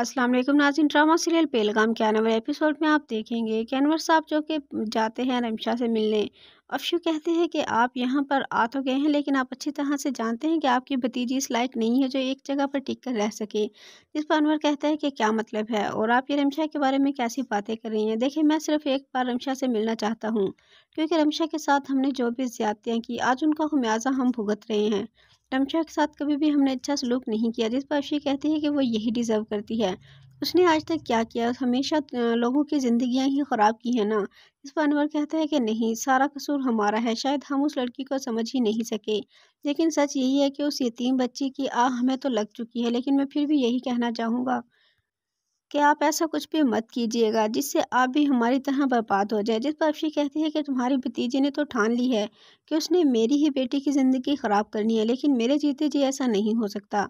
अस्सलाम वालेकुम नाजिन drama serial Pahalgam के आने वाले एपिसोड में आप देखेंगे कि अनवर साहब जो कि जाते हैं रमशा से मिलने अफशू कहते हैं कि आप यहाँ पर आ तो गए हैं लेकिन आप अच्छी तरह से जानते हैं कि आपकी भतीजी इस लायक नहीं है जो एक जगह पर टिक कर रह सके इस पर अनवर कहता है कि क्या मतलब है और आप ये रमशा के बारे में कैसी बातें कर रही हैं देखिए मैं सिर्फ एक बार रमशा से मिलना चाहता हूँ क्योंकि रमशा के साथ हमने जो भी ज्यादतियाँ की आज उनका खुमियाजा हम भुगत रहे हैं रमशा के साथ कभी भी हमने अच्छा सलूक नहीं किया जिस पर अफशी कहती है कि वो यही डिज़र्व करती है उसने आज तक क्या किया हमेशा लोगों की जिंदगियां ही ख़राब की है ना इस पर अनवर कहता है कि नहीं सारा कसूर हमारा है शायद हम उस लड़की को समझ ही नहीं सके लेकिन सच यही है कि उस यतीम बच्ची की आह हमें तो लग चुकी है लेकिन मैं फिर भी यही कहना चाहूँगा कि आप ऐसा कुछ भी मत कीजिएगा जिससे आप भी हमारी तरह बर्बाद हो जाए जिस पर अफशी कहती है कि तुम्हारी भतीजे ने तो ठान ली है कि उसने मेरी ही बेटी की ज़िंदगी ख़राब करनी है लेकिन मेरे जीते जी ऐसा नहीं हो सकता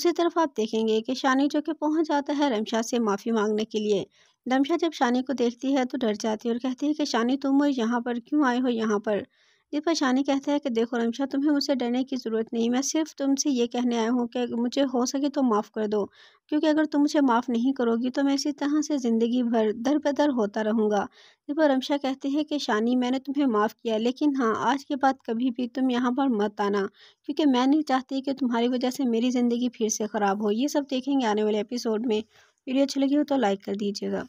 उसी तरफ आप देखेंगे कि शानी जो कि पहुँच जाता है रमशा से माफ़ी मांगने के लिए रमशा जब शानी को देखती है तो डर जाती है और कहती है कि शानी तुम यहाँ पर क्यों आए हो यहाँ पर पर शानी कहता है कि देखो रमशा तुम्हें मुझसे डरने की ज़रूरत नहीं मैं सिर्फ तुमसे ये कहने आया हूँ कि मुझे हो सके तो माफ़ कर दो क्योंकि अगर तुम मुझे माफ़ नहीं करोगी तो मैं इसी तरह से ज़िंदगी भर दर बदर होता रहूँगा पर रमशा कहते हैं कि शानी मैंने तुम्हें माफ़ किया लेकिन हाँ आज के बाद कभी भी तुम यहाँ पर मत आना क्योंकि मैं नहीं चाहती कि तुम्हारी वजह से मेरी ज़िंदगी फिर से ख़राब हो ये सब देखेंगे आने वाले एपिसोड में वीडियो अच्छी लगी हो तो लाइक कर दीजिएगा